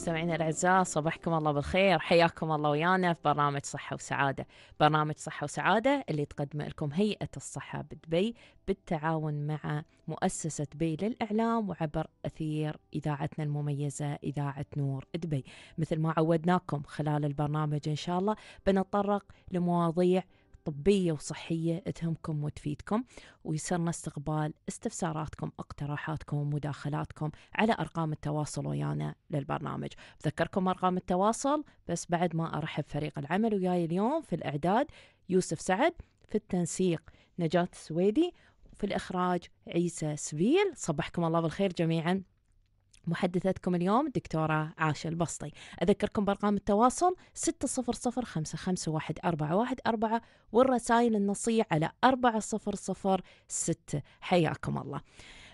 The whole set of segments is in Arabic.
مستمعينا الاعزاء صباحكم الله بالخير حياكم الله ويانا في برنامج صحه وسعاده برنامج صحه وسعاده اللي تقدمه لكم هيئه الصحه بدبي بالتعاون مع مؤسسه بي للاعلام وعبر اثير اذاعتنا المميزه اذاعه نور دبي مثل ما عودناكم خلال البرنامج ان شاء الله بنتطرق لمواضيع طبية وصحية تهمكم وتفيدكم ويسرنا استقبال استفساراتكم اقتراحاتكم ومداخلاتكم على أرقام التواصل ويانا للبرنامج بذكركم أرقام التواصل بس بعد ما أرحب فريق العمل وياي اليوم في الإعداد يوسف سعد في التنسيق نجاة السويدي في الإخراج عيسى سبيل صبحكم الله بالخير جميعاً محدثتكم اليوم الدكتورة عاشة البسطي أذكركم بأرقام التواصل 600 والرسائل النصية على 4006 حياكم الله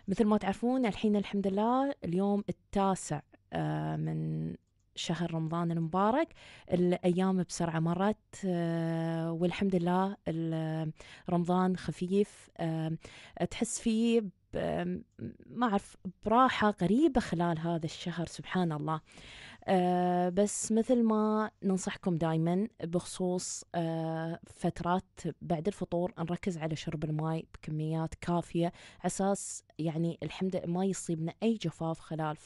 مثل ما تعرفون الحين الحمد لله اليوم التاسع آه، من شهر رمضان المبارك الأيام بسرعة مرت آه، والحمد لله رمضان خفيف آه، تحس فيه ما أعرف براحة غريبة خلال هذا الشهر سبحان الله أه، بس مثل ما ننصحكم دائما بخصوص أه، فترات بعد الفطور نركز على شرب الماء بكميات كافية أساس يعني الحمد لله ما يصيبنا أي جفاف خلال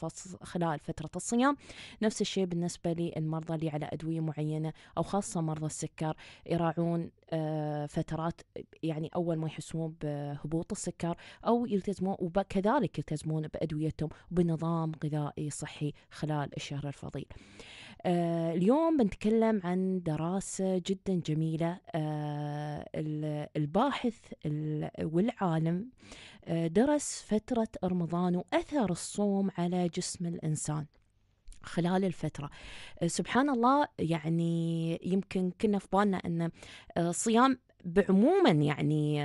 خلال فترة الصيام نفس الشيء بالنسبة للمرضى اللي على أدوية معينة أو خاصة مرضى السكر يراعون آه، فترات يعني أول ما يحسون بهبوط السكر أو يلتزمون وكذلك يلتزمون بأدويتهم بنظام غذائي صحي خلال الشهر الفضيل. آه، اليوم بنتكلم عن دراسة جدا جميلة آه، الباحث والعالم آه، درس فترة رمضان وأثر الصوم على جسم الإنسان خلال الفترة سبحان الله يعني يمكن كنا في بالنا أن صيام بعموما يعني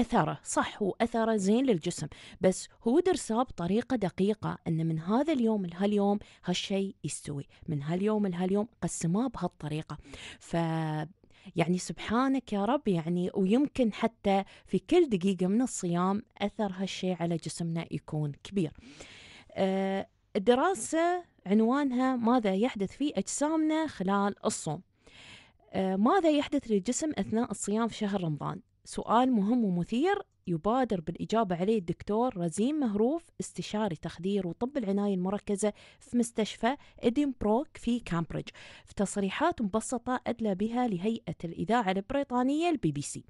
أثره صح هو أثره زين للجسم بس هو درسه بطريقة دقيقة أن من هذا اليوم لهاليوم هالشيء يستوي من هاليوم لهاليوم قسماه بهالطريقة ف يعني سبحانك يا رب يعني ويمكن حتى في كل دقيقة من الصيام أثر هالشيء على جسمنا يكون كبير أه الدراسة عنوانها ماذا يحدث في أجسامنا خلال الصوم أه ماذا يحدث للجسم أثناء الصيام في شهر رمضان سؤال مهم ومثير يبادر بالإجابة عليه الدكتور رزين مهروف استشاري تخدير وطب العناية المركزة في مستشفى إدنبروك في كامبريدج في تصريحات مبسطة أدلى بها لهيئة الإذاعة البريطانية البي بي سي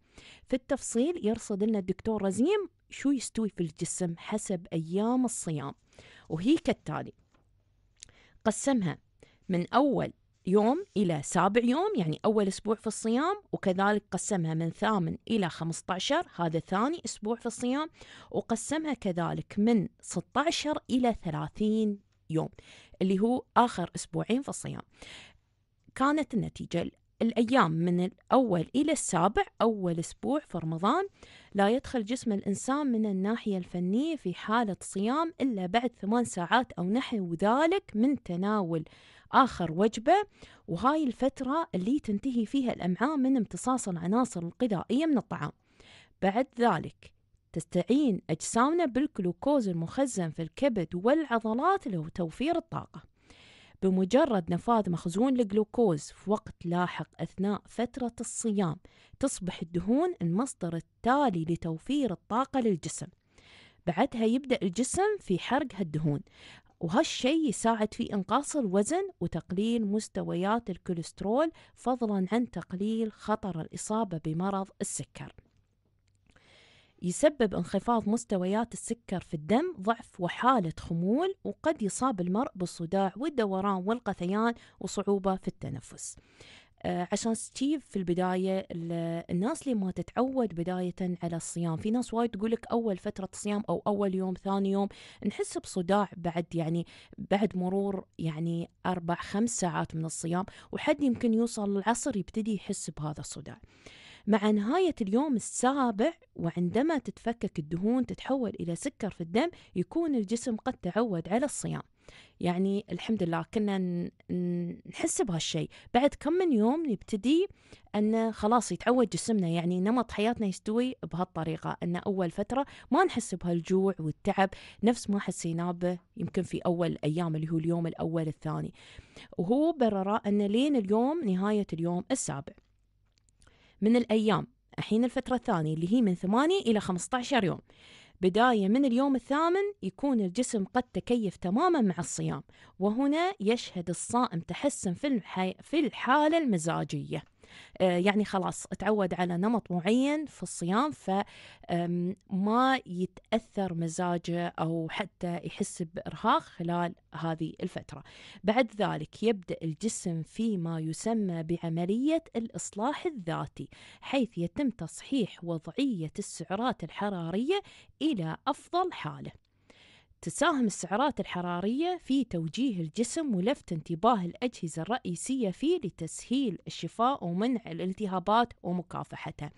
في التفصيل يرصد لنا الدكتور رزيم شو يستوي في الجسم حسب أيام الصيام وهي كالتالي قسمها من أول يوم إلى سابع يوم يعني أول أسبوع في الصيام وكذلك قسمها من ثامن إلى 15 هذا ثاني أسبوع في الصيام وقسمها كذلك من 16 إلى 30 يوم اللي هو آخر أسبوعين في الصيام كانت النتيجة الأيام من الأول إلى السابع أول أسبوع في رمضان لا يدخل جسم الإنسان من الناحية الفنية في حالة صيام إلا بعد ثمان ساعات أو نحو ذلك من تناول آخر وجبة وهاي الفترة اللي تنتهي فيها الأمعاء من امتصاص العناصر الغذائية من الطعام بعد ذلك تستعين أجسامنا بالجلوكوز المخزن في الكبد والعضلات لتوفير الطاقة بمجرد نفاذ مخزون الجلوكوز في وقت لاحق أثناء فترة الصيام تصبح الدهون المصدر التالي لتوفير الطاقة للجسم بعدها يبدأ الجسم في حرق هالدهون وهالشيء يساعد في إنقاص الوزن وتقليل مستويات الكوليسترول فضلا عن تقليل خطر الإصابة بمرض السكر يسبب انخفاض مستويات السكر في الدم ضعف وحالة خمول وقد يصاب المرء بالصداع والدوران والقثيان وصعوبة في التنفس آه، عشان ستيف في البداية الناس اللي ما تتعود بداية على الصيام في ناس وايد تقولك أول فترة صيام أو أول يوم ثاني يوم نحس بصداع بعد يعني بعد مرور يعني أربع خمس ساعات من الصيام وحد يمكن يوصل العصر يبتدي يحس بهذا الصداع مع نهاية اليوم السابع وعندما تتفكك الدهون تتحول إلى سكر في الدم يكون الجسم قد تعود على الصيام يعني الحمد لله كنا نحس بهالشيء بعد كم من يوم نبتدي أن خلاص يتعود جسمنا يعني نمط حياتنا يستوي بهالطريقة أن أول فترة ما نحس بهالجوع والتعب نفس ما حسيناه به يمكن في أول أيام اللي هو اليوم الأول الثاني وهو برر أن لين اليوم نهاية اليوم السابع من الأيام الحين الفترة الثانية اللي هي من 8 إلى 15 يوم بداية من اليوم الثامن يكون الجسم قد تكيف تماما مع الصيام وهنا يشهد الصائم تحسن في الحالة المزاجية آه، يعني خلاص تعود على نمط معين في الصيام فما يتأثر مزاجه أو حتى يحس بإرهاق خلال هذه الفترة بعد ذلك يبدأ الجسم فيما يسمى بعملية الإصلاح الذاتي حيث يتم تصحيح وضعية السعرات الحرارية إلى أفضل حاله تساهم السعرات الحرارية في توجيه الجسم ولفت انتباه الأجهزة الرئيسية فيه لتسهيل الشفاء ومنع الالتهابات ومكافحتها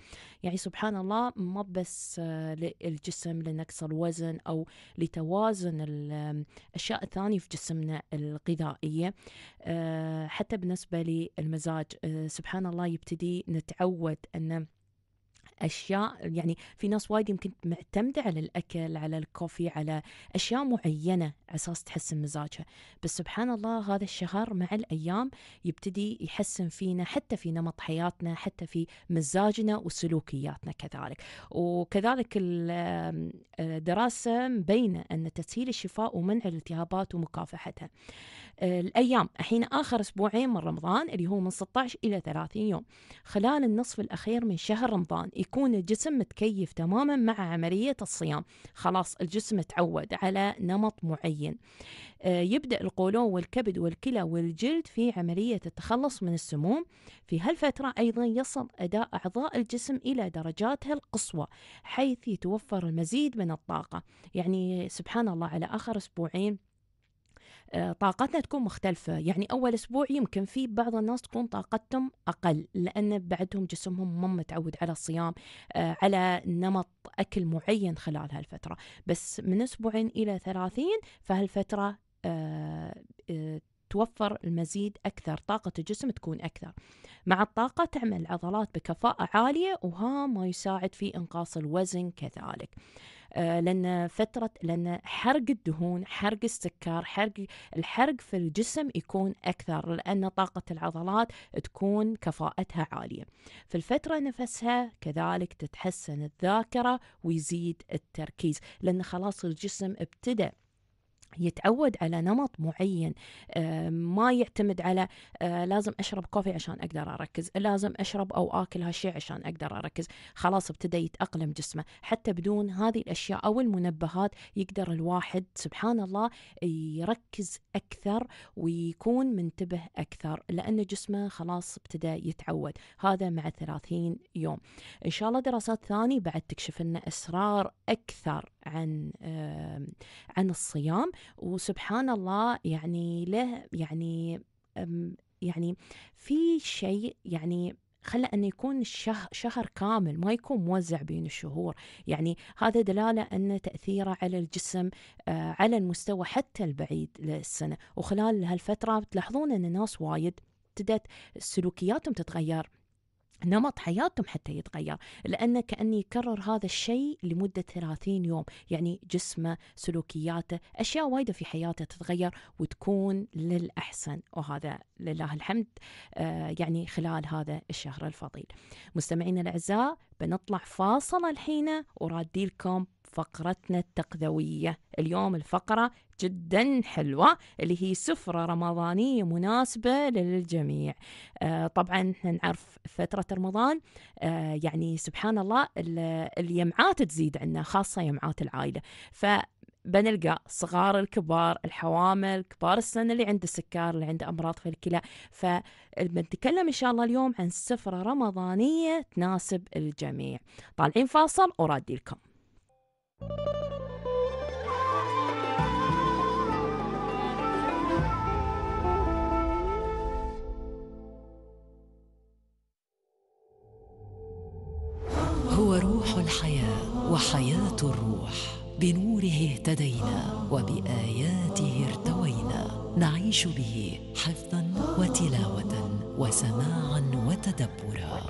يعني سبحان الله ما بس آه، للجسم لنقص الوزن أو لتوازن الأشياء الثانية في جسمنا الغذائية آه، حتى بالنسبة للمزاج آه، سبحان الله يبتدي نتعود أن اشياء يعني في ناس وايد يمكن معتمده على الاكل على الكوفي على اشياء معينه اساس تحسن مزاجها بس سبحان الله هذا الشهر مع الايام يبتدي يحسن فينا حتى في نمط حياتنا حتى في مزاجنا وسلوكياتنا كذلك وكذلك الدراسه آه، مبينه ان تسهيل الشفاء ومنع الالتهابات ومكافحتها الأيام الحين آخر أسبوعين من رمضان اللي هو من 16 إلى 30 يوم خلال النصف الأخير من شهر رمضان يكون الجسم متكيف تماما مع عملية الصيام خلاص الجسم تعود على نمط معين آه، يبدأ القولون والكبد والكلى والجلد في عملية التخلص من السموم في هالفترة أيضا يصل أداء أعضاء الجسم إلى درجاتها القصوى حيث يتوفر المزيد من الطاقة يعني سبحان الله على آخر أسبوعين آه، طاقتنا تكون مختلفة يعني أول أسبوع يمكن في بعض الناس تكون طاقتهم أقل لأن بعدهم جسمهم ما متعود على الصيام آه، على نمط أكل معين خلال هالفترة بس من أسبوعين إلى ثلاثين فهالفترة آه، توفر المزيد أكثر طاقة الجسم تكون أكثر مع الطاقة تعمل العضلات بكفاءة عالية وها ما يساعد في إنقاص الوزن كذلك آه، لأن فترة لأن حرق الدهون حرق السكر حرق الحرق في الجسم يكون أكثر لأن طاقة العضلات تكون كفاءتها عالية في الفترة نفسها كذلك تتحسن الذاكرة ويزيد التركيز لأن خلاص الجسم ابتدأ يتعود على نمط معين آه، ما يعتمد على آه، لازم اشرب كوفي عشان اقدر اركز لازم اشرب او اكل هالشيء عشان اقدر اركز خلاص ابتدى يتاقلم جسمه حتى بدون هذه الاشياء او المنبهات يقدر الواحد سبحان الله يركز اكثر ويكون منتبه اكثر لان جسمه خلاص ابتدى يتعود هذا مع 30 يوم ان شاء الله دراسات ثانيه بعد تكشف لنا اسرار اكثر عن عن الصيام وسبحان الله يعني له يعني يعني في شيء يعني خلى أن يكون شهر كامل ما يكون موزع بين الشهور يعني هذا دلالة أن تأثيره على الجسم آه، على المستوى حتى البعيد للسنة وخلال هالفترة تلاحظون أن الناس وايد ابتدت سلوكياتهم تتغير نمط حياتهم حتى يتغير لأنه كأني يكرر هذا الشيء لمدة 30 يوم يعني جسمه سلوكياته أشياء وايدة في حياته تتغير وتكون للأحسن وهذا لله الحمد آه، يعني خلال هذا الشهر الفضيل مستمعينا الأعزاء بنطلع فاصل الحين ورادي لكم فقرتنا التقذوية اليوم الفقرة جدا حلوة اللي هي سفرة رمضانية مناسبة للجميع آه طبعا احنا نعرف فترة رمضان آه يعني سبحان الله اليمعات تزيد عندنا خاصة يمعات العائلة ف بنلقى صغار الكبار الحوامل كبار السن اللي عنده سكر اللي عنده امراض في الكلى فبنتكلم ان شاء الله اليوم عن سفره رمضانيه تناسب الجميع طالعين فاصل ورادي لكم هو روح الحياة وحياة الروح بنوره اهتدينا وبآياته ارتوينا نعيش به حفظا وتلاوة وسماعا وتدبرا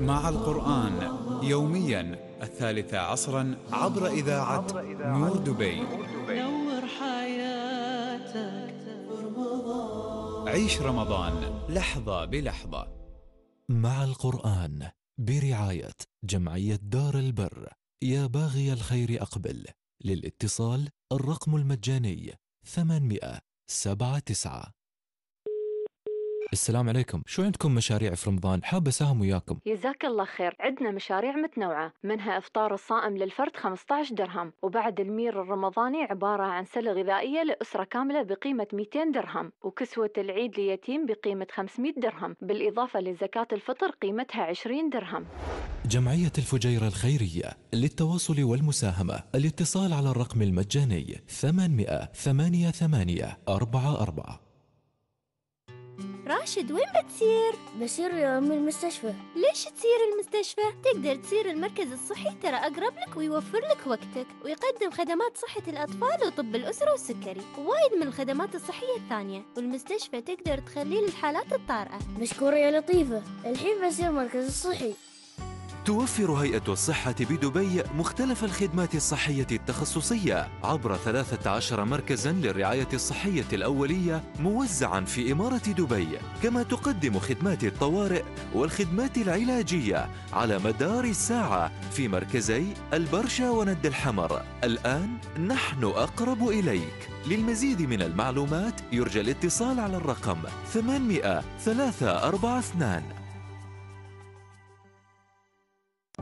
مع القرآن يوميا الثالثة عصرا عبر إذاعة نور دبي نور حياتك رمضان عيش رمضان لحظة بلحظة مع القرآن برعاية جمعية دار البر يا باغي الخير أقبل للاتصال الرقم المجاني 800 79 السلام عليكم شو عندكم مشاريع في رمضان حابة أساهم وياكم جزاك الله خير عندنا مشاريع متنوعة منها إفطار الصائم للفرد 15 درهم وبعد المير الرمضاني عبارة عن سلة غذائية لأسرة كاملة بقيمة 200 درهم وكسوة العيد ليتيم بقيمة 500 درهم بالإضافة لزكاة الفطر قيمتها 20 درهم جمعية الفجيرة الخيرية للتواصل والمساهمة الاتصال على الرقم المجاني 800 88 44 راشد وين بتسير؟ بسير أمي المستشفى ليش تسير المستشفى؟ تقدر تصير المركز الصحي ترى أقرب لك ويوفر لك وقتك ويقدم خدمات صحة الأطفال وطب الأسرة والسكري وايد من الخدمات الصحية الثانية والمستشفى تقدر تخليه للحالات الطارئة مشكورة يا لطيفة الحين بسير المركز الصحي توفر هيئة الصحة بدبي مختلف الخدمات الصحية التخصصية عبر 13 مركزا للرعاية الصحية الأولية موزعا في إمارة دبي كما تقدم خدمات الطوارئ والخدمات العلاجية على مدار الساعة في مركزي البرشا وند الحمر الآن نحن أقرب إليك للمزيد من المعلومات يرجى الاتصال على الرقم 800 342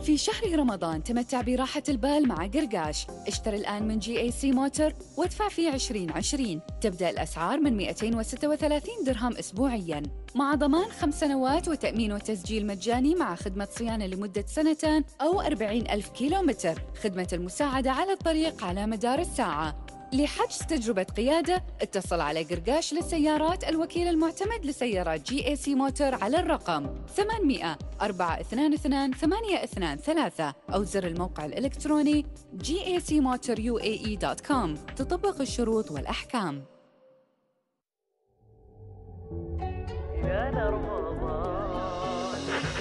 في شهر رمضان تمتع براحة البال مع قرقاش اشتر الآن من جي اي سي موتور وادفع في 2020 تبدأ الأسعار من 236 درهم أسبوعياً مع ضمان خمس سنوات وتأمين وتسجيل مجاني مع خدمة صيانة لمدة سنتان أو 40 ألف كيلومتر خدمة المساعدة على الطريق على مدار الساعة لحجز تجربة قيادة اتصل على قرقاش للسيارات الوكيل المعتمد لسيارات جي اي سي موتور على الرقم 800 422 823 أو زر الموقع الإلكتروني جي اي اي اي سي موتور يو دوت كوم تطبق الشروط والأحكام.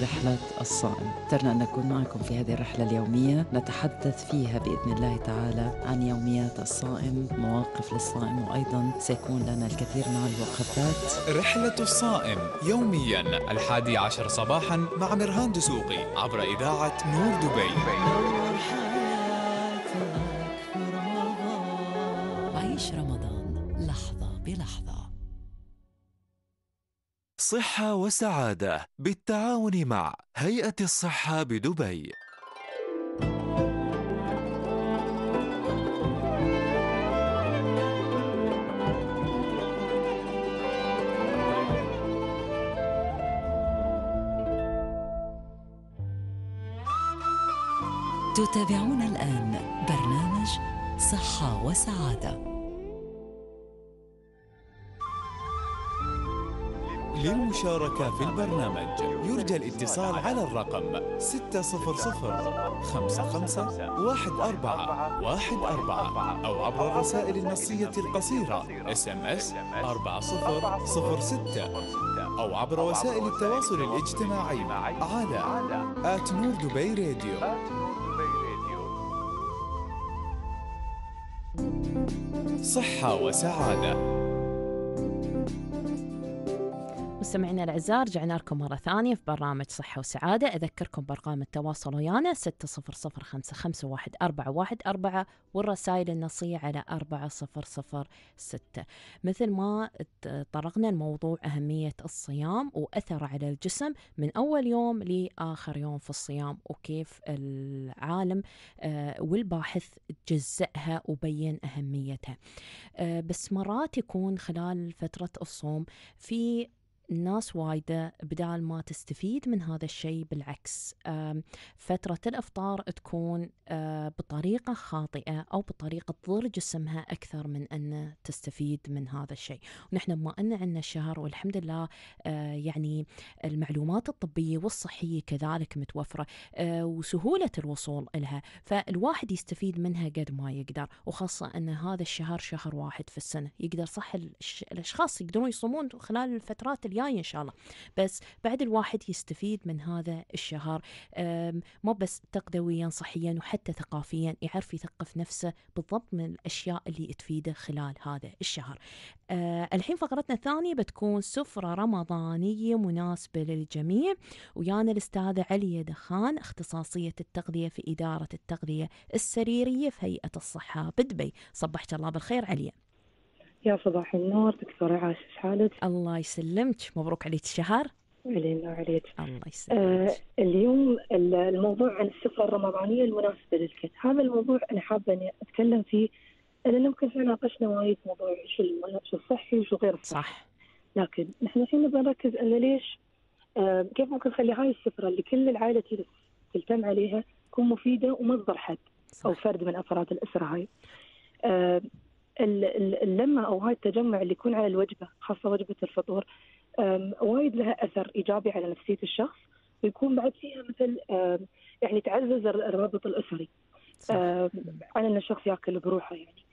رحلة الصائم اخترنا أن نكون معكم في هذه الرحلة اليومية نتحدث فيها بإذن الله تعالى عن يوميات الصائم مواقف للصائم وأيضا سيكون لنا الكثير من الوقفات رحلة الصائم يوميا الحادي عشر صباحا مع مرهان دسوقي عبر إذاعة نور دبي, دبي. عيش رمضان صحة وسعادة بالتعاون مع هيئة الصحة بدبي تتابعون الآن برنامج صحة وسعادة للمشاركة في البرنامج يرجى الاتصال على الرقم 600 55 أو عبر الرسائل النصية القصيرة SMS 4006 أو عبر وسائل التواصل الاجتماعي على آت نور دبي راديو صحة وسعادة مستمعينا الاعزاء رجعنا لكم مره ثانيه في برنامج صحه وسعاده اذكركم بارقام التواصل ويانا 6005511414 والرسائل النصيه على 4006 مثل ما طرقنا الموضوع اهميه الصيام واثره على الجسم من اول يوم لاخر يوم في الصيام وكيف العالم آه، والباحث جزأها وبين اهميتها آه، بس مرات يكون خلال فتره الصوم في الناس وايدة بدال ما تستفيد من هذا الشيء بالعكس فترة الإفطار تكون بطريقة خاطئة أو بطريقة تضر جسمها أكثر من أن تستفيد من هذا الشيء ونحن بما أن عندنا الشهر والحمد لله يعني المعلومات الطبية والصحية كذلك متوفرة وسهولة الوصول لها فالواحد يستفيد منها قد ما يقدر وخاصة أن هذا الشهر شهر واحد في السنة يقدر صح الأشخاص يقدرون يصومون خلال الفترات الجاي ان شاء الله بس بعد الواحد يستفيد من هذا الشهر مو بس تقدويا صحيا وحتى ثقافيا يعرف يثقف نفسه بالضبط من الاشياء اللي تفيده خلال هذا الشهر آه، الحين فقرتنا الثانيه بتكون سفره رمضانيه مناسبه للجميع ويانا الاستاذه عليا دخان اختصاصيه التغذيه في اداره التغذيه السريريه في هيئه الصحه بدبي صبحت الله بالخير عليا يا صباح النور دكتورة عاش حالك الله يسلمك مبروك عليك الشهر علينا وعليك الله آه، يسلمك آه اليوم الموضوع عن السفرة الرمضانية المناسبة للكت هذا الموضوع أنا حابة أني أتكلم فيه لأنه يمكن احنا ناقشنا وايد موضوع شو الصحي وشو غير الصحي صح لكن نحن الحين نبغى نركز أنه ليش آه كيف ممكن نخلي هاي السفرة اللي كل العائلة تلتم عليها تكون مفيدة ومصدر حد صح. أو فرد من أفراد الأسرة هاي آه اللمه او هاي التجمع اللي يكون على الوجبه خاصه وجبه الفطور وايد لها اثر ايجابي على نفسيه الشخص ويكون بعد فيها مثل يعني تعزز الرابط الاسري عن ان الشخص ياكل بروحه يعني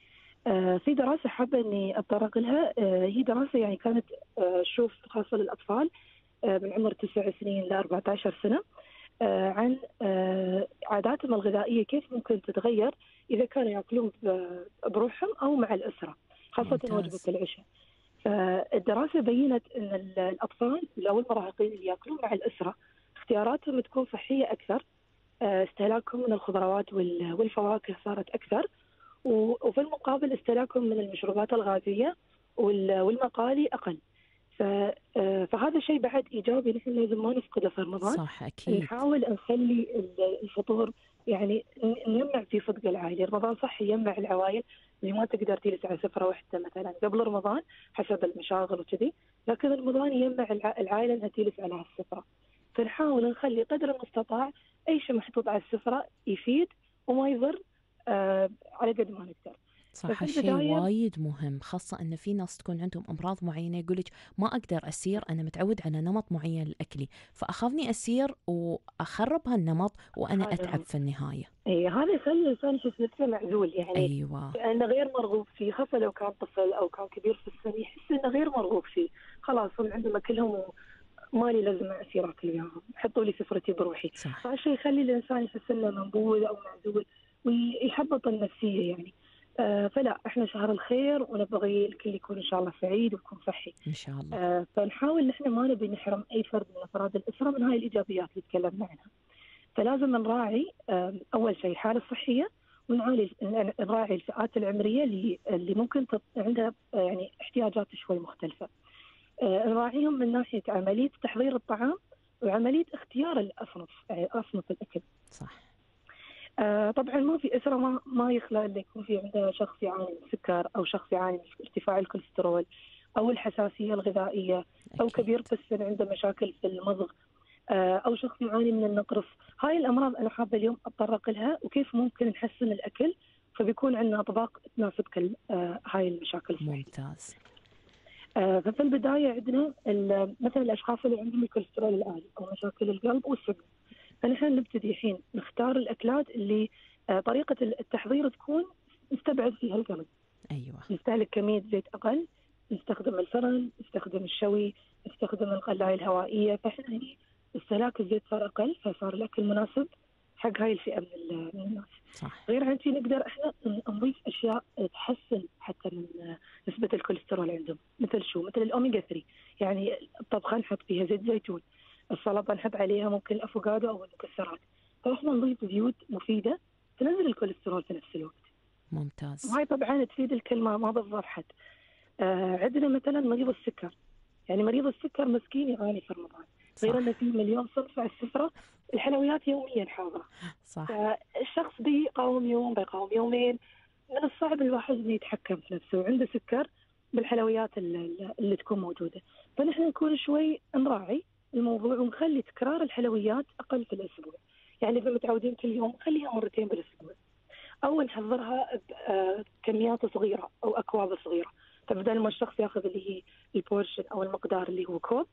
آه، في دراسه حابه اني اتطرق لها آه، هي دراسه يعني كانت آه، شوف خاصه للاطفال من عمر 9 سنين ل 14 سنه آه، عن آه، عاداتهم الغذائيه كيف ممكن تتغير اذا كانوا ياكلون بروحهم او مع الاسره خاصه وجبه العشاء. الدراسه بينت ان الاطفال او المراهقين اللي ياكلون مع الاسره اختياراتهم تكون صحيه اكثر آه، استهلاكهم من الخضروات والفواكه صارت اكثر وفي المقابل استهلاكهم من المشروبات الغازيه والمقالي اقل. آه، فهذا شيء بعد ايجابي نحن لازم ما نفقده في رمضان صح اكيد نحاول نخلي الفطور يعني نجمع في صدق العائله، رمضان صح يجمع العوائل اللي ما تقدر تجلس على سفره واحده مثلا قبل رمضان حسب المشاغل وكذي، لكن رمضان يجمع العائله انها تجلس على هالسفره. فنحاول نخلي قدر المستطاع اي شيء محطوط على السفره يفيد وما يضر آه على قد ما نقدر. صح هالشيء وايد مهم خاصة أن في ناس تكون عندهم أمراض معينة يقولك ما أقدر أسير أنا متعود على نمط معين لأكلي فأخافني أسير وأخرب هالنمط وأنا أتعب في النهاية اي هذا يخلي الانسان يحس نفسه معزول يعني ايوه انه غير مرغوب فيه خاصه لو كان طفل او كان كبير في السن يحس انه غير مرغوب فيه خلاص هم عندهم اكلهم مالي لازم اسير اكل وياهم، حطوا لي سفرتي بروحي. صح. فهالشيء يخلي الانسان يحس انه منبوذ او معزول ويحبط النفسيه يعني. آه، فلا احنا شهر الخير ونبغي الكل يكون ان شاء الله سعيد ويكون صحي. ان شاء الله. آه، فنحاول نحن ما نبي نحرم اي فرد من افراد الاسره من هاي الايجابيات اللي تكلمنا عنها. فلازم نراعي اول شيء الحاله الصحيه ونعالج نراعي الفئات العمريه اللي اللي ممكن تط... عندها آه، يعني احتياجات شوي مختلفه. نراعيهم من ناحيه عمليه تحضير الطعام وعمليه اختيار الاصناف يعني اصنف الاكل. صح. آه، طبعا ما في اسره ما ما يخلى الا يكون في عندها شخص يعاني من السكر او شخص يعاني من ارتفاع الكوليسترول او الحساسيه الغذائيه او كبير في السن عنده مشاكل في المضغ آه، او شخص يعاني من النقرس هاي الامراض انا حابه اليوم اتطرق لها وكيف ممكن نحسن الاكل فبيكون عندنا اطباق تناسب كل آه، هاي المشاكل ممتاز ففي البدايه عندنا مثلا الاشخاص اللي عندهم الكوليسترول العالي او مشاكل القلب والسكر فنحن نبتدي الحين نختار الاكلات اللي آه، طريقه التحضير تكون نستبعد فيها القلي. ايوه. نستهلك كميه زيت اقل، نستخدم الفرن، نستخدم الشوي، نستخدم القلايه الهوائيه، فاحنا هني استهلاك الزيت صار اقل فصار الاكل مناسب حق هاي الفئه من الناس. صح. غير عن نقدر احنا نضيف اشياء تحسن حتى من آه، نسبه الكوليسترول عندهم، مثل شو؟ مثل الاوميجا 3، يعني الطبخه نحط فيها زيت زيتون. السلطه نحب عليها ممكن الافوكادو او المكسرات فاحنا نضيف زيوت مفيده تنزل الكوليسترول في نفس الوقت ممتاز وهاي طبعا تفيد الكلمه ما بالضبط حد آه عندنا مثلا مريض السكر يعني مريض السكر مسكين يعاني في رمضان غير انه في مليون صنف على السفره الحلويات يوميا حاضره صح آه، الشخص بيقاوم يوم بيقاوم يومين من الصعب الواحد انه يتحكم في نفسه وعنده سكر بالحلويات اللي, اللي تكون موجوده فنحن نكون شوي نراعي الموضوع ومخلي تكرار الحلويات اقل في الاسبوع يعني اذا متعودين كل يوم خليها مرتين بالاسبوع او نحضرها بكميات آه، صغيره او اكواب صغيره فبدل طيب ما الشخص ياخذ اللي هي البورشن او المقدار اللي هو كوب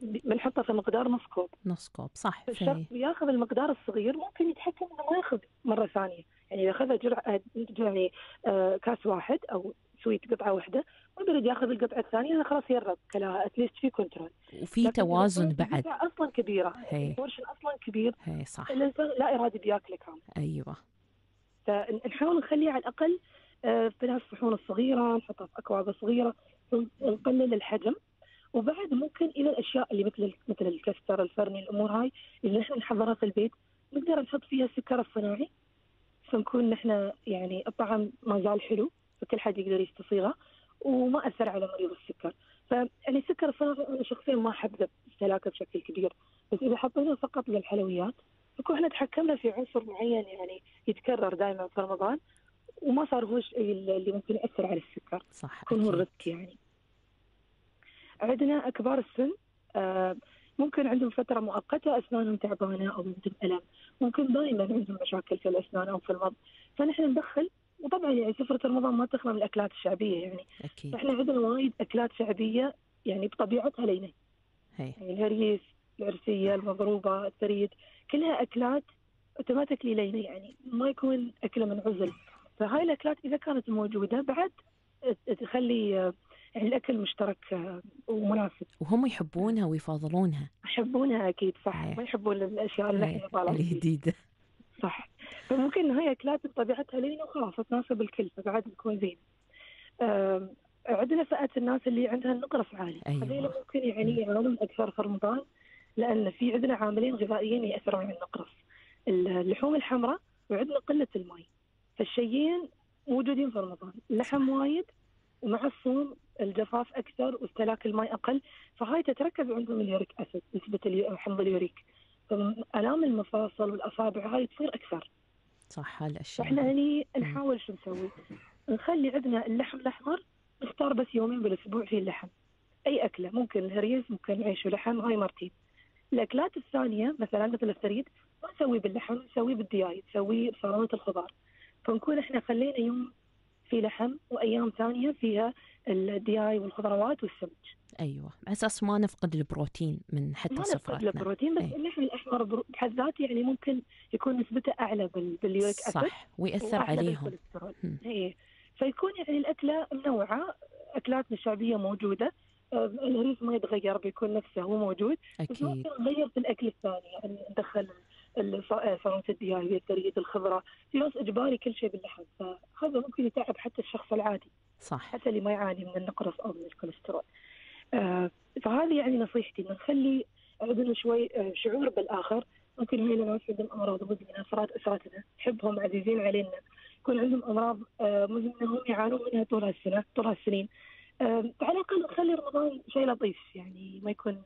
بنحطها في مقدار نص كوب نص كوب صح الشخص بياخذ المقدار الصغير ممكن يتحكم انه ما ياخذ مره ثانيه يعني اذا اخذ جرعه آه، يعني آه، كاس واحد او شويه قطعه واحده ويقدر ياخذ القطعه الثانيه خلاص يرد كلاها اتليست في كنترول وفي توازن بعد اصلا كبيره البورشن اصلا كبير هي صح الانسان لا ارادي بياكله كامل ايوه فنحاول نخليه على الاقل آه، في الصحون الصغيره نحطها في اكواب صغيره نقلل الحجم وبعد ممكن الى الاشياء اللي مثل مثل الكستر الفرني الامور هاي اللي نحن نحضرها في البيت نقدر نحط فيها السكر الصناعي فنكون نحن يعني الطعم ما زال حلو فكل حد يقدر يستصيغها وما اثر على مريض السكر فانا السكر صراحه شخصيا ما احب استهلاكه بشكل كبير بس اذا حطينا فقط للحلويات نكون احنا تحكمنا في عنصر معين يعني يتكرر دائما في رمضان وما صار هو الشيء اللي ممكن ياثر على السكر صح يكون هو الرزق يعني عندنا كبار السن آه ممكن عندهم فتره مؤقته اسنانهم تعبانه او عندهم الم ممكن دائما عندهم مشاكل في الاسنان او في المض فنحن ندخل وطبعا يعني سفرة رمضان ما تخلى من الأكلات الشعبية يعني أكيد. فإحنا عندنا وايد أكلات شعبية يعني بطبيعتها لينا هي. يعني الهريس العرسية المضروبة الثريد كلها أكلات اوتوماتيكلي لينا يعني ما يكون أكلة منعزل فهاي الأكلات إذا كانت موجودة بعد تخلي يعني الاكل مشترك ومناسب وهم يحبونها ويفضلونها يحبونها اكيد صح هي. ما يحبون الاشياء اللي الجديده صح فممكن هاي اكلاتنا بطبيعتها لينه وخلاص تناسب الكل فبعد نكون زين عندنا فئه الناس اللي عندها النقرس عالي أيوة. هذول ممكن يعني يعانون اكثر في رمضان لان في عندنا عاملين غذائيين ياثرون على النقرس اللحوم الحمراء وعندنا قله الماء فالشيئين موجودين في رمضان لحم وايد ومع الصوم الجفاف اكثر واستهلاك الماء اقل فهاي تتركز عندهم اليوريك اسيد نسبه حمض اليوريك الام المفاصل والاصابع هاي تصير اكثر صح هالاشياء احنا هني نحاول شو نسوي؟ نخلي عندنا اللحم الاحمر نختار بس يومين بالاسبوع فيه اللحم اي اكله ممكن الهريز ممكن عيش ولحم هاي مرتين الاكلات الثانيه مثلا مثل الثريد ما نسويه باللحم نسويه بالدياي نسويه بصالونة الخضار فنكون احنا خلينا يوم في لحم وايام ثانيه فيها الدياي والخضروات والسمك ايوه اساس ما نفقد البروتين من حتى ما نفقد البروتين بس أيوة. اللحم الاحمر بحد ذاته يعني ممكن يكون نسبته اعلى باليوريك اسيد صح وياثر عليهم اي فيكون يعني الاكله منوعه اكلاتنا الشعبيه موجوده آه، الهريس ما يتغير بيكون نفسه هو موجود أكيد. بس ما نغير في الاكل الثاني يعني ندخل آه، صالونة الدياي هي الدريه الخضراء في ناس اجباري كل شيء باللحم فهذا ممكن يتعب حتى الشخص العادي صح حتى اللي ما يعاني من النقرس او من الكوليسترول آه، فهذه يعني نصيحتي نخلي عندنا شوي آه، شعور بالاخر ممكن هي الناس عندهم امراض مزمنه افراد اسرتنا نحبهم عزيزين علينا يكون عندهم امراض مزمنه هم يعانون منها طول هالسنه طول هالسنين على الاقل نخلي رمضان شيء لطيف يعني ما يكون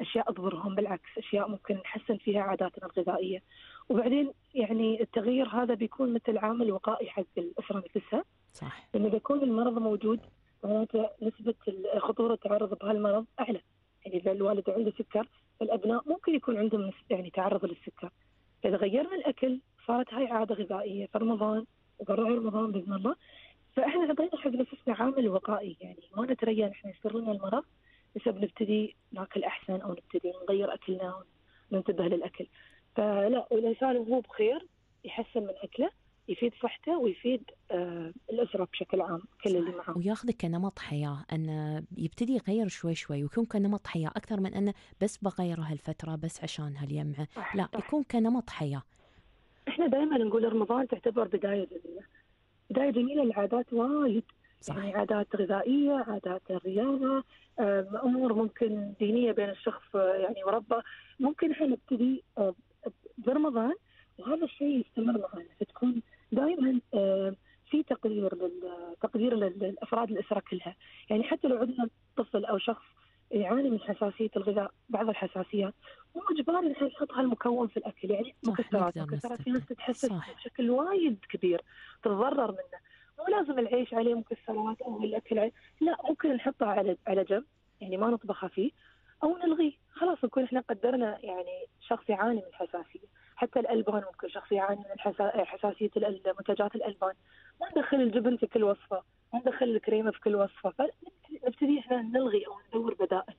اشياء تضرهم بالعكس اشياء ممكن نحسن فيها عاداتنا الغذائيه وبعدين يعني التغيير هذا بيكون مثل عامل وقائي حق الاسره نفسها صح لانه بيكون المرض موجود معناته نسبه خطوره التعرض بهالمرض اعلى يعني اذا الوالد عنده سكر فالابناء ممكن يكون عندهم يعني تعرض للسكر فاذا غيرنا الاكل صارت هاي عاده غذائيه في رمضان وقرر رمضان باذن الله فاحنا اعطينا حق نفسنا عامل وقائي يعني ما نتريى احنا يصير لنا المرض بس بنبتدي ناكل احسن او نبتدي نغير اكلنا وننتبه للاكل فلا والانسان وهو بخير يحسن من اكله يفيد صحته ويفيد آه الاسره بشكل عام كل اللي معاه وياخذك كنمط حياه انه يبتدي يغير شوي شوي ويكون كنمط حياه اكثر من انه بس بغير هالفتره بس عشان هاليمعه صح لا صح. يكون كنمط حياه احنا دائما نقول رمضان تعتبر بدايه جديده بدايه جميله العادات وايد صحيح. يعني عادات غذائيه، عادات الرياضه، امور ممكن دينيه بين الشخص يعني وربه، ممكن احنا نبتدي برمضان وهذا الشيء يستمر معنا فتكون دائما في تقدير تقدير للافراد الاسره كلها، يعني حتى لو عندنا طفل او شخص يعاني من حساسيه الغذاء بعض الحساسيات مو اجباري نحن نحط هالمكون في الاكل يعني مكسرات مكسرات في ناس تتحسس بشكل وايد كبير تتضرر منه مو لازم العيش عليه مكسرات او الاكل عليه لا ممكن نحطه على على جنب يعني ما نطبخه فيه او نلغيه خلاص نكون احنا قدرنا يعني شخص يعاني من الحساسيه حتى الالبان ممكن شخص يعاني من حساسيه منتجات الالبان ما ندخل الجبن في كل وصفه ما ندخل الكريمه في كل وصفه فنبتدي احنا نلغي او ندور بدائل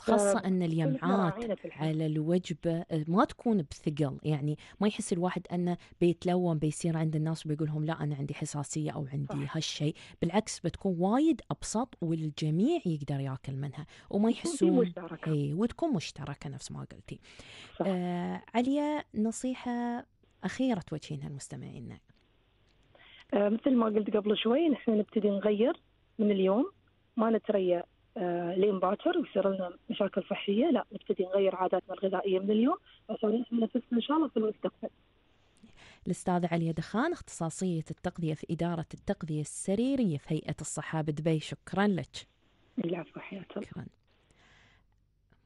خاصة أن اليمعات على الوجبة آه، ما تكون بثقل يعني ما يحس الواحد أنه بيتلون بيصير عند الناس وبيقول لهم لا أنا عندي حساسية أو عندي هالشيء بالعكس بتكون وايد أبسط والجميع يقدر ياكل منها وما يحسون مشتركة. اي وتكون مشتركة نفس ما قلتي صح. آه عليا نصيحة أخيرة توجهينها لمستمعينا آه مثل ما قلت قبل شوي نحن نبتدي نغير من اليوم ما نتريا آه، لين باكر ويصير لنا مشاكل صحيه لا نبتدي نغير عاداتنا الغذائيه من اليوم عشان نحمي نفسنا ان شاء الله في المستقبل الأستاذة عليا دخان اختصاصية التغذية في إدارة التغذية السريرية في هيئة الصحة بدبي شكرا لك العفو حياك شكرا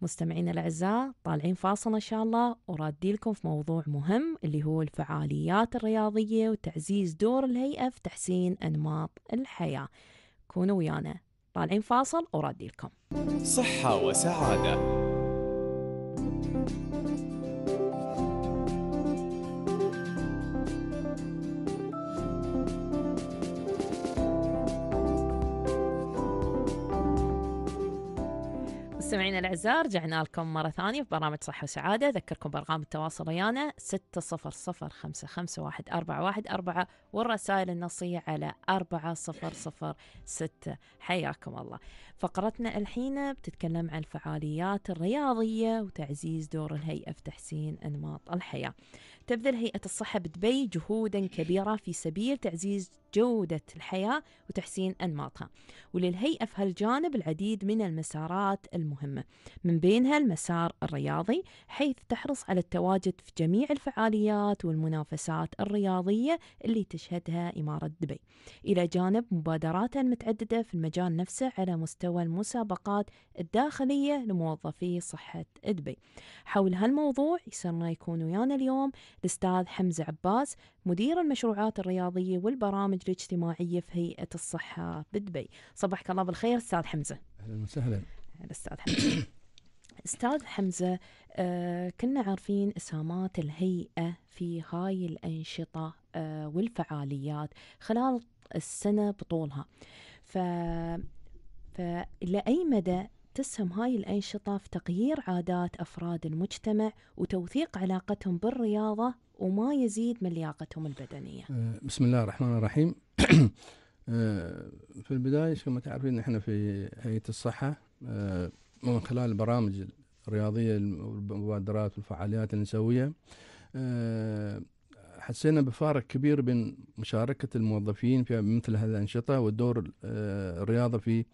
مستمعينا الأعزاء طالعين فاصل إن شاء الله ورادي لكم في موضوع مهم اللي هو الفعاليات الرياضية وتعزيز دور الهيئة في تحسين أنماط الحياة كونوا ويانا طالعين فاصل وردي لكم صحة وسعادة مستمعينا الاعزاء رجعنا لكم مره ثانيه في برامج صحه وسعاده اذكركم بارقام التواصل ويانا 6005514114 والرسائل النصيه على 4006 حياكم الله فقرتنا الحين بتتكلم عن الفعاليات الرياضيه وتعزيز دور الهيئه في تحسين انماط الحياه تبذل هيئة الصحة بدبي جهودا كبيرة في سبيل تعزيز جودة الحياة وتحسين أنماطها وللهيئة في هالجانب العديد من المسارات المهمة من بينها المسار الرياضي حيث تحرص على التواجد في جميع الفعاليات والمنافسات الرياضية اللي تشهدها إمارة دبي إلى جانب مبادراتها المتعددة في المجال نفسه على مستوى المسابقات الداخلية لموظفي صحة دبي حول هالموضوع يسرنا يكون ويانا اليوم الأستاذ حمزة عباس مدير المشروعات الرياضية والبرامج الاجتماعية في هيئة الصحة بدبي صباحك الله بالخير أستاذ حمزة أهلا وسهلا الأستاذ حمزة استاذ حمزه اهلا وسهلا أستاذ حمزه استاذ حمزه اه كنا عارفين اسهامات الهيئه في هاي الانشطه آه والفعاليات خلال السنه بطولها ف فإلى أي مدى تسهم هاي الأنشطة في تغيير عادات أفراد المجتمع وتوثيق علاقتهم بالرياضة وما يزيد من لياقتهم البدنية أه، بسم الله الرحمن الرحيم أه، في البداية كما تعرفين نحن في هيئة الصحة أه، من خلال البرامج الرياضية والمبادرات والفعاليات اللي نسويها حسينا بفارق كبير بين مشاركة الموظفين في مثل هذه الأنشطة والدور الرياضة في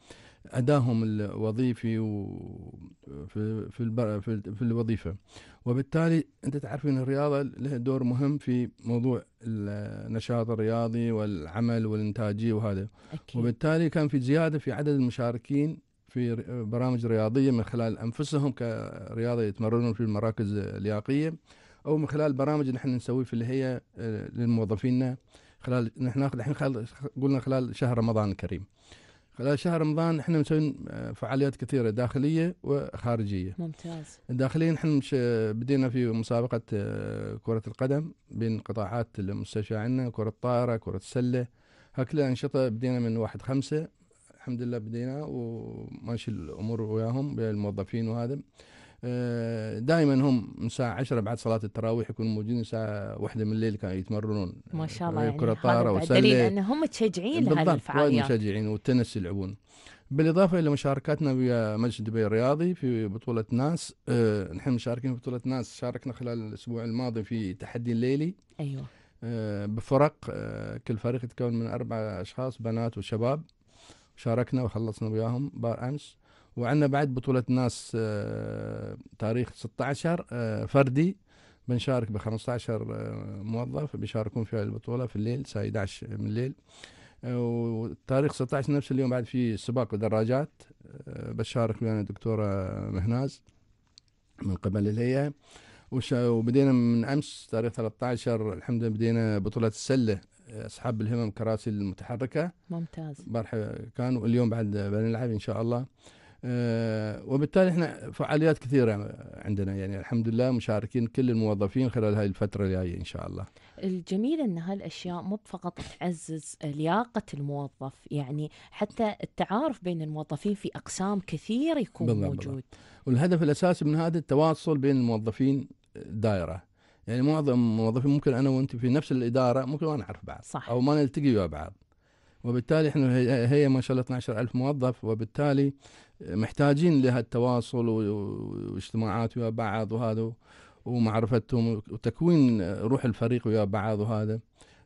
أداهم الوظيفي وفي في في الوظيفة وبالتالي أنت تعرف أن الرياضة لها دور مهم في موضوع النشاط الرياضي والعمل والإنتاجية وهذا أكيد. وبالتالي كان في زيادة في عدد المشاركين في برامج رياضية من خلال أنفسهم كرياضة يتمرنون في المراكز اللياقية أو من خلال برامج نحن نسويه في اللي هي آه، للموظفيننا خلال نحن ناخذ الحين قلنا خلال شهر رمضان الكريم خلال شهر رمضان احنا مسويين آه، فعاليات كثيره داخليه وخارجيه. ممتاز. الداخليه مش آه، بدينا في مسابقه آه، كره القدم بين قطاعات المستشفى عندنا كره الطائره، كره السله، هكذا انشطه بدينا من واحد خمسه الحمد لله بدينا وماشي الامور وياهم بالموظفين وهذا. آه، دائما هم من الساعة 10 بعد صلاة التراويح يكونوا موجودين الساعة واحدة من الليل كانوا يتمرنون ما شاء الله آه، يعني كرة طارة وسلة دليل أن هم متشجعين لهذه الفعاليات بالضبط مشجعين والتنس يلعبون بالإضافة إلى مشاركاتنا ويا مجلس دبي الرياضي في بطولة ناس آه، نحن مشاركين في بطولة ناس شاركنا خلال الأسبوع الماضي في تحدي ليلي أيوة بفرق كل فريق يتكون من أربع أشخاص بنات وشباب شاركنا وخلصنا وياهم بار أمس وعندنا بعد بطولة ناس آه، تاريخ 16 آه، فردي بنشارك ب 15 آه، موظف بيشاركون في البطولة في الليل الساعة 11 من الليل وتاريخ 16 نفس اليوم بعد في سباق دراجات بشارك ويانا الدكتورة مهناز من قبل الهيئة وبدينا من امس تاريخ 13 الحمد لله بدينا بطوله السله اصحاب الهمم كراسي المتحركه ممتاز البارحة كان واليوم بعد بنلعب ان شاء الله آه، وبالتالي احنا فعاليات كثيره عندنا يعني الحمد لله مشاركين كل الموظفين خلال هاي الفتره الجايه ان شاء الله. الجميل ان هالاشياء مو فقط تعزز لياقه الموظف يعني حتى التعارف بين الموظفين في اقسام كثير يكون بالله موجود. بالله. والهدف الاساسي من هذا التواصل بين الموظفين دائره. يعني معظم الموظفين ممكن انا وانت في نفس الاداره ممكن ما نعرف بعض صح. او ما نلتقي ويا بعض. وبالتالي احنا هي ما شاء الله 12000 موظف وبالتالي محتاجين لهالتواصل واجتماعات ويا بعض وهذا ومعرفتهم وتكوين روح الفريق ويا بعض وهذا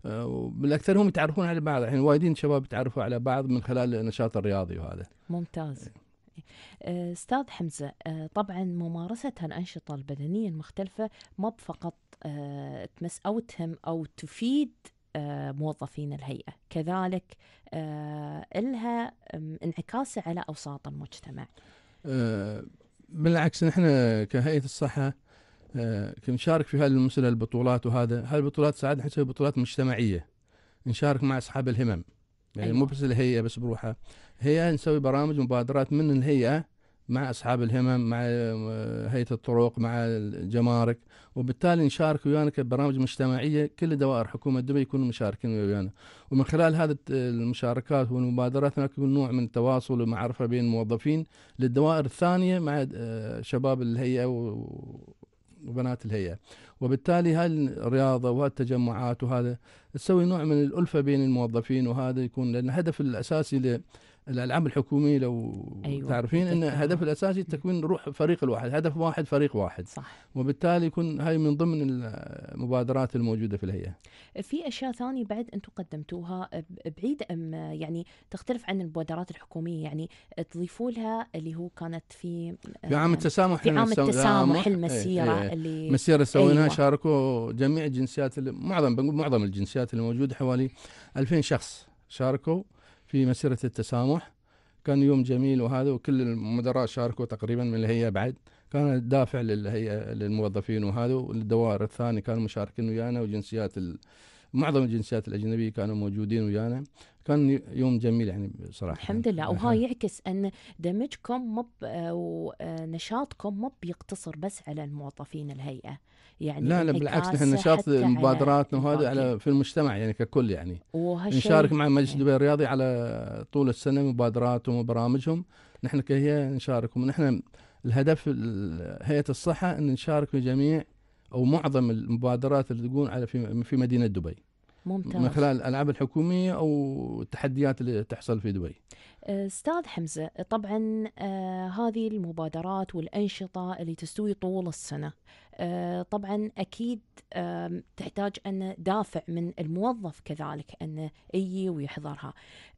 آه، بالاكثر هم يتعرفون على بعض الحين وايدين شباب يتعرفوا على بعض من خلال النشاط الرياضي وهذا ممتاز آه، استاذ حمزه آه، طبعا ممارسه الانشطه البدنيه المختلفه ما فقط تمس او تهم او تفيد آه، موظفين الهيئة كذلك آه، إلها انعكاسة على أوساط المجتمع آه، بالعكس نحن كهيئة الصحة نشارك في هذه المسألة البطولات وهذا هذه البطولات ساعات نحسها بطولات مجتمعية نشارك مع أصحاب الهمم يعني أيوة. مو بس الهيئة بس بروحها هي نسوي برامج مبادرات من الهيئة مع أصحاب الهمم مع آه، هيئة الطرق مع الجمارك وبالتالي نشارك ويانا كبرامج مجتمعية كل دوائر حكومة دبي يكونوا مشاركين ويانا ومن خلال هذه المشاركات والمبادرات هناك يكون نوع من التواصل والمعرفة بين الموظفين للدوائر الثانية مع آه، شباب الهيئة وبنات الهيئة وبالتالي هاي الرياضة وهالتجمعات وهذا تسوي نوع من الألفة بين الموظفين وهذا يكون لأن الهدف الأساسي الالعاب الحكوميه لو أيوة. تعرفين ان الهدف الاساسي تكوين روح فريق الواحد هدف واحد فريق واحد صح وبالتالي يكون هاي من ضمن المبادرات الموجوده في الهيئه في اشياء ثانيه بعد انتم قدمتوها بعيد ام يعني تختلف عن المبادرات الحكوميه يعني تضيفوا لها اللي هو كانت في في عام آه، التسامح في عام التسامح المسيره إيه،, ايه اللي مسيره سويناها أيوة. شاركوا جميع الجنسيات معظم بنقول معظم الجنسيات الموجوده حوالي 2000 شخص شاركوا في مسيرة التسامح كان يوم جميل وهذا وكل المدراء شاركوا تقريبا من الهيئة بعد كان الدافع للهيئة للموظفين وهذا والدوائر الثانية كانوا مشاركين ويانا وجنسيات معظم الجنسيات الاجنبيه كانوا موجودين ويانا كان يوم جميل يعني صراحه الحمد لله يعني. وهاي يعكس ان دمجكم مب آه، ونشاطكم آه، مب يقتصر بس على الموظفين الهيئه يعني لا لا بالعكس نحن نشاط مبادراتنا يعني. وهذا على في المجتمع يعني ككل يعني نشارك مع مجلس إيه. دبي الرياضي على طول السنه مبادراتهم وبرامجهم نحن كهيئه نشاركهم نحن الهدف هيئه الصحه ان نشارك في جميع او معظم المبادرات اللي تكون على في في مدينه دبي ممتاز من خلال الالعاب الحكوميه او التحديات اللي تحصل في دبي استاذ حمزه طبعا آه هذه المبادرات والانشطه اللي تستوي طول السنه آه، طبعا اكيد تحتاج ان دافع من الموظف كذلك انه يجي ويحضرها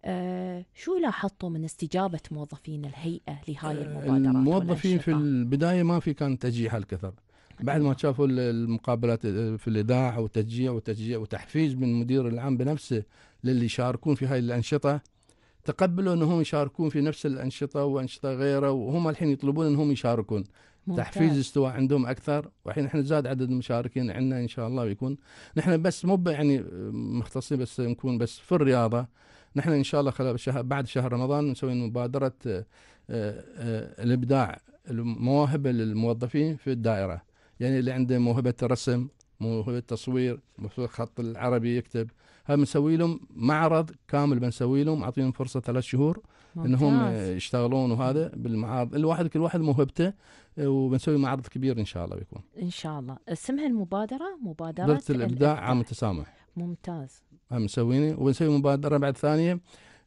آه، شو لاحظتوا من استجابه موظفين الهيئه لهاي آه، المبادرات الموظفين في البدايه ما في كان تشجيع هالكثر بعد ما شافوا المقابلات في الاذاعه وتشجيع وتشجيع وتحفيز من المدير العام بنفسه للي يشاركون في هاي الانشطه تقبلوا انهم يشاركون في نفس الانشطه وانشطه غيره وهم الحين يطلبون انهم يشاركون ممتاز. تحفيز استواء عندهم اكثر والحين احنا زاد عدد المشاركين عندنا ان شاء الله بيكون نحن بس مو يعني مختصين بس نكون بس في الرياضه نحن ان شاء الله خلال شهر بعد شهر رمضان مسويين مبادره آآ آه، آآ آه، الابداع المواهب للموظفين في الدائره يعني اللي عنده موهبه الرسم موهبه التصوير موهبه الخط العربي يكتب هم مسوي لهم معرض كامل بنسوي لهم اعطيهم فرصه ثلاث شهور ممتاز. انهم يشتغلون وهذا بالمعارض الواحد كل واحد موهبته وبنسوي معرض كبير ان شاء الله بيكون ان شاء الله اسمها المبادره مبادره مبادره الابداع عام التسامح ممتاز هم مسوينه وبنسوي مبادره بعد ثانيه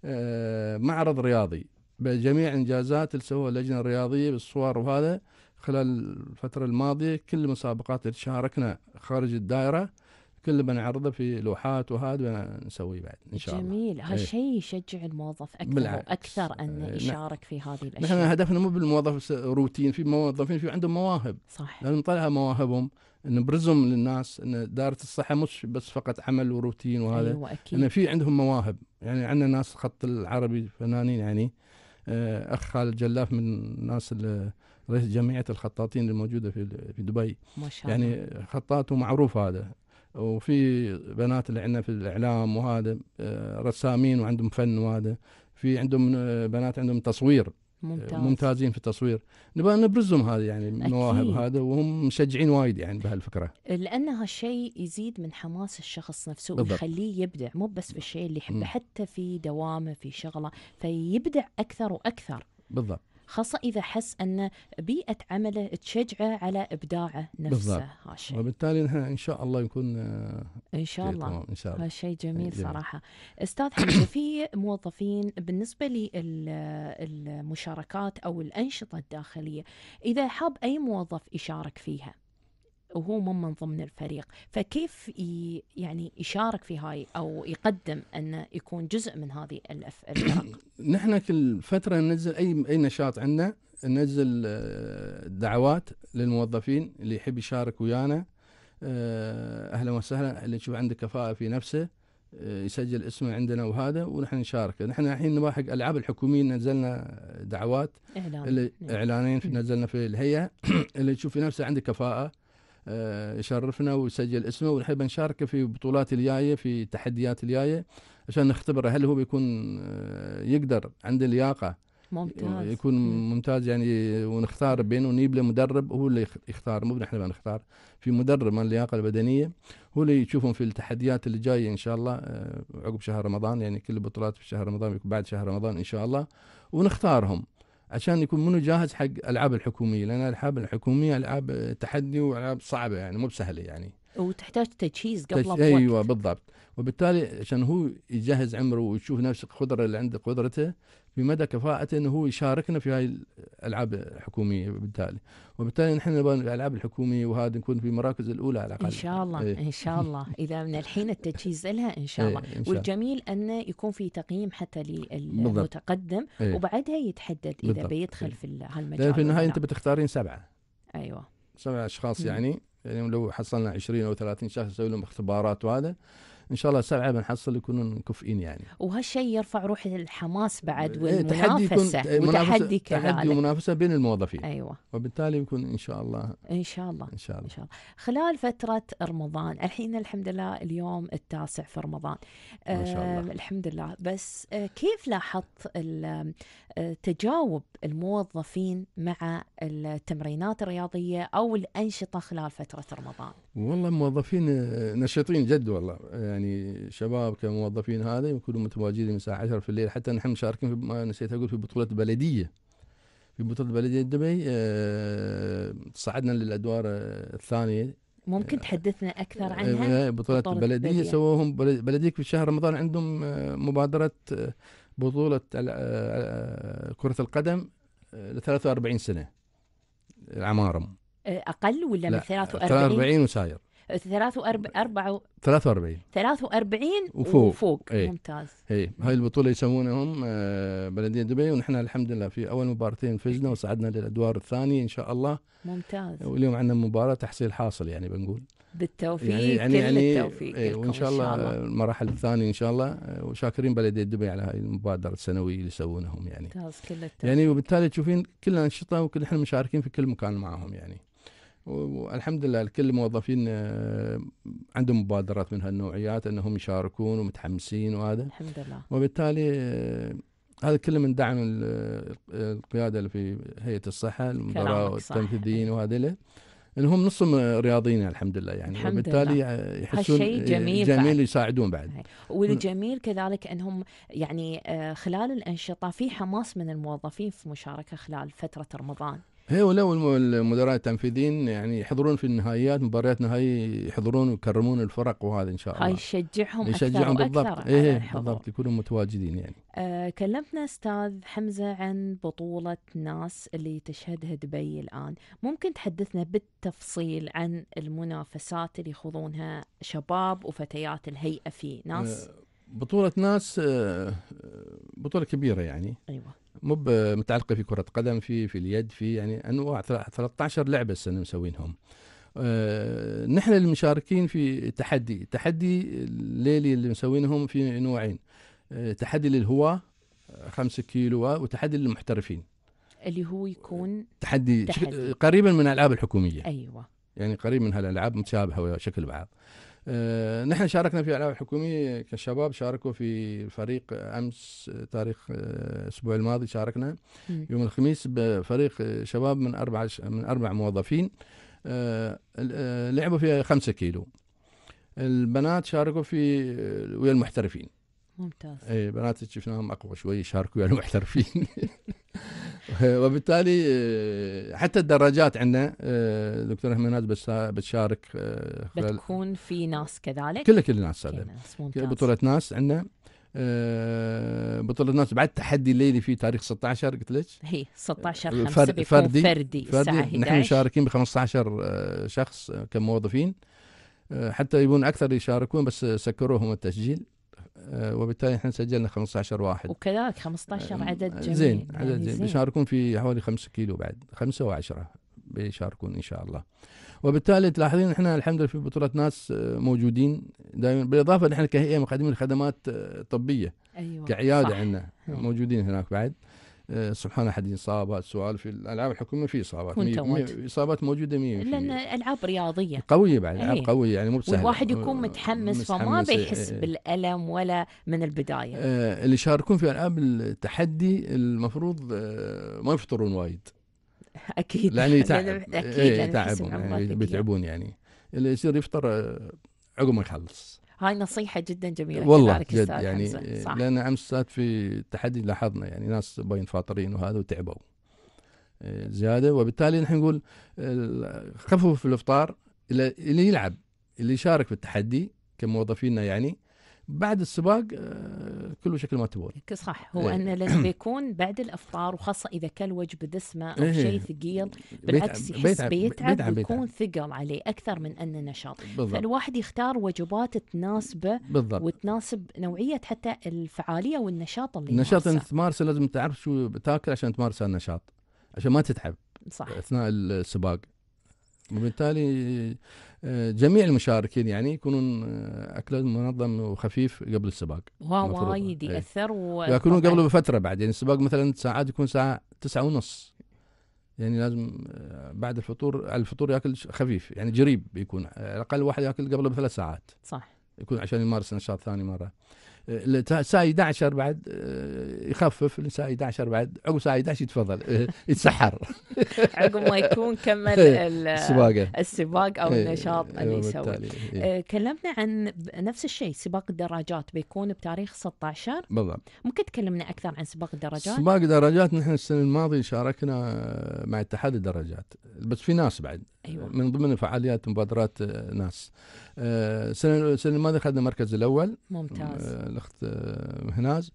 آه، معرض رياضي بجميع انجازات اللي سووها اللجنه الرياضيه بالصور وهذا خلال الفتره الماضيه كل المسابقات اللي شاركنا خارج الدائره كل بنعرضه في لوحات وهذا نسويه بعد ان شاء جميل. الله جميل إيه. هالشيء يشجع الموظف اكثر بالعكس. واكثر انه إيه، يشارك في هذه الاشياء نحن هدفنا مو بالموظف روتين في موظفين في عندهم مواهب صح لازم نطلع مواهبهم نبرزهم للناس ان دائره الصحه مش بس فقط عمل وروتين وهذا ايوه اكيد ان في عندهم مواهب يعني عندنا ناس خط العربي فنانين يعني آه، اخ خالد جلاف من الناس رئيس جمعيه الخطاطين الموجوده في في دبي ما شاء يعني الله يعني خطاط ومعروف هذا وفي بنات اللي عندنا في الاعلام وهذا آه، رسامين وعندهم فن وهذا في عندهم آه، بنات عندهم تصوير ممتاز. آه، ممتازين في التصوير نبغى نبرزهم هذا يعني المواهب هذا وهم مشجعين وايد يعني بهالفكره لان هالشيء يزيد من حماس الشخص نفسه بالضبط. ويخليه يبدع مو بس في الشيء اللي يحبه حتى في دوامه في شغله فيبدع اكثر واكثر بالضبط خاصة إذا حس أن بيئة عمله تشجعه على إبداعه نفسه هاشي. وبالتالي نحن إن شاء الله يكون آه، إن شاء إيه، الله إن شاء الله هالشيء جميل, جميل صراحة أستاذ حمزة في موظفين بالنسبة للمشاركات أو الأنشطة الداخلية إذا حاب أي موظف يشارك فيها وهو مو من ضمن الفريق فكيف يعني يشارك في هاي او يقدم انه يكون جزء من هذه الفرق نحن كل فتره ننزل اي اي نشاط عندنا ننزل آه، دعوات للموظفين اللي يحب يشارك ويانا آه، اهلا وسهلا اللي يشوف عنده كفاءه في نفسه آه، يسجل اسمه عندنا وهذا ونحن نشاركه، نحن الحين نلاحق الالعاب الحكوميه نزلنا دعوات إعلان. اللي نعم. اعلانين نزلنا في الهيئه اللي يشوف في نفسه عنده كفاءه آه، يشرفنا ويسجل اسمه ونحب نشاركه في بطولات الجايه في تحديات الجايه عشان نختبره هل هو بيكون آه، يقدر عنده لياقه ممتاز يكون ممتاز يعني ونختار بينه ونجيب له مدرب هو اللي يختار مو نحن بنختار في مدرب من اللياقه البدنيه هو اللي يشوفهم في التحديات اللي جايه ان شاء الله آه، عقب شهر رمضان يعني كل البطولات في شهر رمضان بعد شهر رمضان ان شاء الله ونختارهم عشان يكون منو جاهز حق العاب الحكوميه لان الالعاب الحكوميه العاب تحدي والعاب صعبه يعني مو بسهله يعني وتحتاج تجهيز قبل تش... بوقت ايوه بالضبط وبالتالي عشان هو يجهز عمره ويشوف نفسه قدره اللي عنده قدرته بمدى كفاءته انه هو يشاركنا في هاي الالعاب الحكوميه بالتالي وبالتالي نحن نبغى الالعاب الحكوميه وهذا نكون في المراكز الاولى على الاقل ان شاء الله إيه. ان شاء الله اذا من الحين التجهيز لها ان شاء إيه، الله إيه. إن شاء والجميل انه يكون في تقييم حتى للمتقدم إيه. وبعدها يتحدد اذا بالضبط. بيدخل إيه. في هالمجال في النهايه انت بتختارين سبعه ايوه سبعه اشخاص يعني يعني لو حصلنا 20 او 30 شخص نسوي لهم اختبارات وهذا ان شاء الله سبعه بنحصل يكونون كفئين يعني وهالشيء يرفع روح الحماس بعد إيه، والمنافسه تحدي يكون إيه، وتحدي كذلك تحدي ومنافسه بين الموظفين ايوه وبالتالي يكون ان شاء الله ان شاء الله ان شاء الله, إن شاء الله. خلال فتره رمضان الحين الحمد لله اليوم التاسع في رمضان ما شاء الله. الحمد لله بس آه كيف لاحظت آه، تجاوب الموظفين مع التمرينات الرياضية أو الأنشطة خلال فترة رمضان والله موظفين آه، نشيطين جد والله يعني شباب كموظفين هذا يكونوا متواجدين من الساعة 10 في الليل حتى نحن مشاركين في ما نسيت أقول في بطولة بلدية في بطولة بلدية دبي آه، صعدنا للأدوار آه، الثانية ممكن تحدثنا اكثر عنها بطوله, بطولة بلدية. سووهم بلديك في شهر رمضان عندهم مبادره بطوله كره القدم ل 43 سنه العمارم اقل ولا من 43 43 وساير 43 43 43 وفوق, وفوق. ايه. ممتاز اي هاي البطوله يسمونهم آه، بلديه دبي ونحن الحمد لله في اول مباراتين فزنا وصعدنا للادوار الثانيه ان شاء الله ممتاز واليوم عندنا مباراه تحصيل حاصل يعني بنقول بالتوفيق يعني, يعني- كل يعني التوفيق ايه وان شاء الله, الله المراحل الثانيه ان شاء الله آه، وشاكرين بلديه دبي على هاي المبادره السنويه اللي يسوونهم يعني ممتاز كل يعني التوفيق. يعني وبالتالي تشوفين كل الانشطه وكل احنا مشاركين في كل مكان معهم يعني والحمد لله كل الموظفين آه، عندهم مبادرات من هالنوعيات انهم يشاركون ومتحمسين وهذا الحمد لله وبالتالي آه، هذا كله من دعم القياده اللي في هيئه الصحه المدراء والتنفيذيين وهذول انهم نصهم رياضيين الحمد لله يعني الحمد وبالتالي لله. آه، يحسون جميل جميل بعد. يساعدون بعد والجميل كذلك انهم يعني خلال الانشطه في حماس من الموظفين في مشاركه خلال فتره رمضان ولو المدراء التنفيذيين يعني يحضرون في النهائيات مباريات نهائي يحضرون ويكرمون الفرق وهذا ان شاء الله يشجعهم يشجعهم بالضبط ايه بالضبط يكونوا متواجدين يعني آه كلمتنا استاذ حمزه عن بطوله ناس اللي تشهدها دبي الان ممكن تحدثنا بالتفصيل عن المنافسات اللي يخوضونها شباب وفتيات الهيئه في ناس آه بطولة ناس آه، آه، بطولة كبيرة يعني ايوه مو متعلقة في كرة قدم في في اليد في يعني انواع 13 لعبة السنة مسوينهم. آه، نحن المشاركين في تحدي، تحدي الليلي اللي مسوينهم في نوعين. تحدي للهواة 5 كيلو وتحدي للمحترفين. اللي هو يكون تحدي, تحدي. قريبا من الالعاب الحكومية. ايوه يعني قريب من هالالعاب متشابهة وشكل بعض. آه، نحن شاركنا في الإعلام الحكومي كشباب شاركوا في فريق أمس آه، تاريخ آه، الأسبوع الماضي شاركنا يوم الخميس بفريق شباب من أربع من أربع موظفين لعبوا فيها خمسة كيلو البنات شاركوا في ويا المحترفين ممتاز اي بنات شفناهم اقوى شوي شاركوا ويا المحترفين وبالتالي آه، حتى الدراجات عندنا آه، دكتور احمد بتشارك آه، بتكون في ناس كذلك كلها كل الناس هذا بطوله ناس عندنا بطولة ناس بعد تحدي الليلي في تاريخ 16 قلت لك هي 16 5 فردي فردي, فردي الساعة نحن مشاركين ب 15 شخص كموظفين حتى يبون اكثر يشاركون بس سكروهم التسجيل آه، وبالتالي احنا سجلنا 15 واحد وكذلك 15 آه، عدد جميل يعني زين عدد زين بيشاركون في حوالي 5 كيلو بعد 5 و10 بيشاركون ان شاء الله وبالتالي تلاحظين احنا الحمد لله في بطوله ناس آه، موجودين دائما بالاضافه احنا كهيئه مقدمين خدمات طبيه أيوة كعياده عندنا موجودين هناك بعد آه، سبحان احد اصابات سؤال في الالعاب الحكوميه في اصابات اصابات موجوده 100% لان العاب رياضيه قويه بعد العاب إيه. قويه يعني مو بسهله الواحد يكون آه، متحمس, متحمس فما إيه، بيحس إيه. بالالم ولا من البدايه آه اللي يشاركون في العاب التحدي المفروض آه ما يفطرون وايد اكيد لان يتعب اكيد إيه، يتعبون يعني بيتعبون يعني اللي يصير يفطر آه، عقب ما يخلص هاي نصيحه جدا جميله والله جد يعني صح. لان امس سات في تحدي لاحظنا يعني ناس باين فاطرين وهذا وتعبوا آه، زياده وبالتالي نحن نقول آه، خففوا في الافطار اللي يلعب اللي يشارك في التحدي كموظفينا يعني بعد السباق آه، كله شكل ما تبون صح هو إيه. انه لازم بيكون بعد الافطار وخاصه اذا كل وجبه دسمه او إيه. شيء ثقيل بالعكس يحس بيتعب, بيتعب, بيتعب يكون ثقل عليه اكثر من انه نشاط بالضبط. فالواحد يختار وجبات تناسبه بالضبط. وتناسب نوعيه حتى الفعاليه والنشاط اللي النشاط اللي تمارسه لازم تعرف شو بتاكل عشان تمارس النشاط عشان ما تتعب صح اثناء السباق وبالتالي جميع المشاركين يعني يكونون آه، اكلهم منظم وخفيف قبل السباق وايد إيه. ياثر يكونون قبله بفتره بعد يعني السباق مثلا ساعات يكون ساعه تسعة ونص يعني لازم آه، بعد الفطور على الفطور ياكل خفيف يعني جريب يكون آه، الاقل واحد ياكل قبله بثلاث ساعات صح يكون عشان يمارس نشاط ثاني مره الساعه 11 بعد آه، يخفف الساعه 11 بعد عقب الساعه 11 يتفضل آه، يتسحر عقب ما يكون كمل السباق السباق او إيه، النشاط اللي إيه، يسوي إيه. آه، كلمنا عن نفس الشيء سباق الدراجات بيكون بتاريخ 16 بالضبط ممكن تكلمنا اكثر عن سباق الدراجات سباق الدراجات نحن السنه الماضيه شاركنا مع اتحاد الدراجات بس في ناس بعد أيوة. من ضمن فعاليات مبادرات آه، ناس السنه آه، الماضيه اخذنا المركز الاول ممتاز آه، الاخت مهناز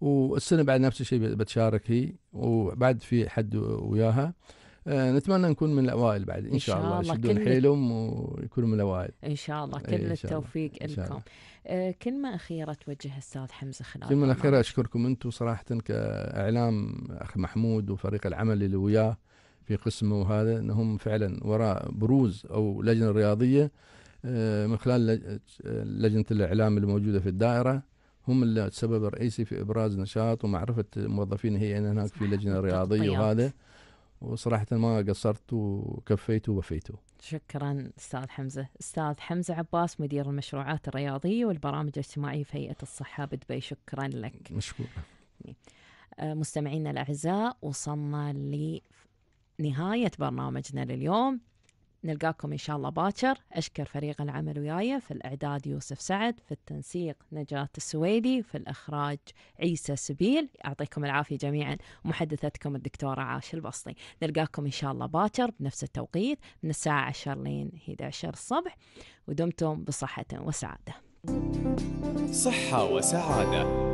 والسنه بعد نفس الشيء بتشارك هي وبعد في حد وياها نتمنى نكون من الاوائل بعد ان, إن شاء الله يشدون حيلهم ويكونوا من الاوائل ان شاء الله إيه، كل التوفيق لكم كلمه اخيره توجه استاذ حمزه خلال كلمه اخيره اشكركم انتم صراحه كاعلام اخ محمود وفريق العمل اللي وياه في قسمه هذا انهم فعلا وراء بروز او لجنه رياضيه آه، من خلال آه، لجنه الاعلام الموجوده في الدائره هم السبب الرئيسي في ابراز نشاط ومعرفه الموظفين هي ان هناك في لجنه رياضيه وهذا وصراحه ما قصرت وكفيت ووفيت. شكرا استاذ حمزه، استاذ حمزه عباس مدير المشروعات الرياضيه والبرامج الاجتماعيه في هيئه الصحه بدبي، شكرا لك. مشكور. آه، مستمعينا الاعزاء وصلنا ل نهاية برنامجنا لليوم نلقاكم إن شاء الله باكر أشكر فريق العمل وياي في الإعداد يوسف سعد في التنسيق نجاة السويدي في الإخراج عيسى سبيل يعطيكم العافية جميعا محدثتكم الدكتورة عاش البسطي نلقاكم إن شاء الله باكر بنفس التوقيت من الساعة 10 لين 11 الصبح ودمتم بصحة وسعادة صحة وسعادة